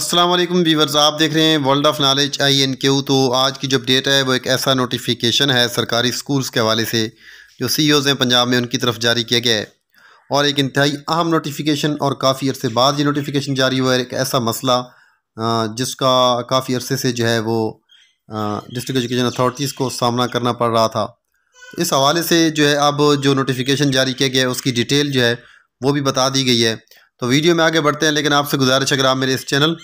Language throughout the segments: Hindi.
असलम वीवर्स आप देख रहे हैं world of knowledge I N Q तो आज की जो अपडेट है वो एक ऐसा नोटिफिकेशन है सरकारी स्कूल्स के हवाले से जो सी ओज़ e हैं पंजाब में उनकी तरफ जारी किया गया है और एक इंतहाई अहम नोटिफिकेशन और काफ़ी अरसे बाद ये नोटिफिकेशन जारी हुआ है एक ऐसा मसला जिसका काफ़ी अरसे से जो है वो डिस्ट्रिक्ट एजुकेशन अथॉरटीज़ को सामना करना पड़ रहा था तो इस हवाले से जो है अब जो नोटिफिकेशन जारी किया गया है उसकी डिटेल जो है वो भी बता दी गई है तो वीडियो में आगे बढ़ते हैं लेकिन आपसे गुजारिश अगर आप मेरे इस चैनल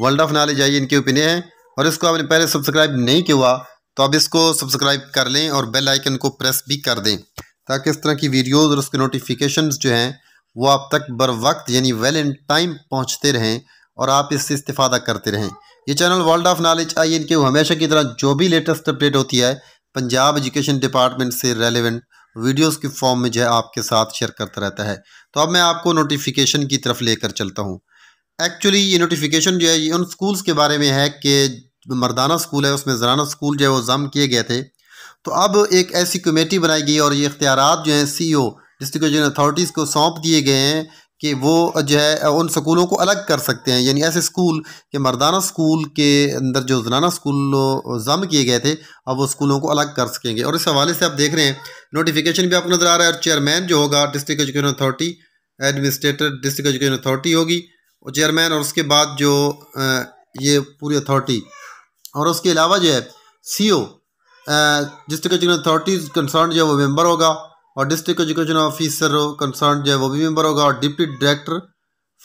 वर्ल्ड ऑफ नॉलेज आइए इनकी ओपिनियन है और इसको आपने पहले सब्सक्राइब नहीं किया तो आप इसको सब्सक्राइब कर लें और बेल आइकन को प्रेस भी कर दें ताकि इस तरह की वीडियोज़ और उसके नोटिफिकेशन जो हैं वो आप तक बर वक्त यानी वेल इन टाइम पहुँचते रहें और आप इससे इस्तेफादा करते रहें ये चैनल वर्ल्ड ऑफ नॉलेज आई इनके हमेशा की तरह जो भी लेटेस्ट अपडेट होती है पंजाब एजुकेशन डिपार्टमेंट से रेलिवेंट वीडियोस के फॉर्म में जो है आपके साथ शेयर करता रहता है तो अब मैं आपको नोटिफिकेशन की तरफ लेकर चलता हूँ एक्चुअली ये नोटिफिकेशन जो है ये उन स्कूल्स के बारे में है कि मर्दाना स्कूल है उसमें जराना स्कूल जो है वो जम किए गए थे तो अब एक ऐसी कमेटी बनाई गई और ये इख्तियार जो हैं सी ओ डिस्ट्रिक्ट अथॉरिटीज़ को सौंप दिए गए हैं कि वो जो है उन स्कूलों को अलग कर सकते हैं यानी ऐसे स्कूल के मर्दाना स्कूल के अंदर जो जनाना स्कूल जम किए गए थे अब वो स्कूलों को अलग कर सकेंगे और इस हवाले से आप देख रहे हैं नोटिफिकेशन भी आपको नज़र आ रहा है और चेयरमैन जो होगा district education authority administrator district education authority होगी और चेयरमैन और उसके बाद जो ये पूरी अथॉरिटी और उसके अलावा जो है C O district education authority concern जो है वो मेम्बर होगा और डिस्ट्रिक्ट एजुकेशन ऑफिसर कंसर्न जो है वो भी मेम्बर होगा और deputy director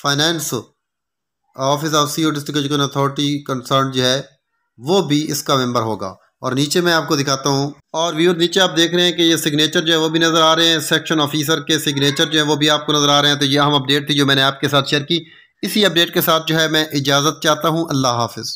finance office of C district education authority concern जो है वो भी इसका मेम्बर होगा और नीचे मैं आपको दिखाता हूँ और व्यूअर नीचे आप देख रहे हैं कि ये सिग्नेचर जो है वो भी नज़र आ रहे हैं सेक्शन ऑफिसर के सिग्नेचर जो है वो भी आपको नज़र आ रहे हैं तो यह हम अपडेट थी जो मैंने आपके साथ शेयर की इसी अपडेट के साथ जो है मैं इजाज़त चाहता हूँ अल्लाह हाफिज़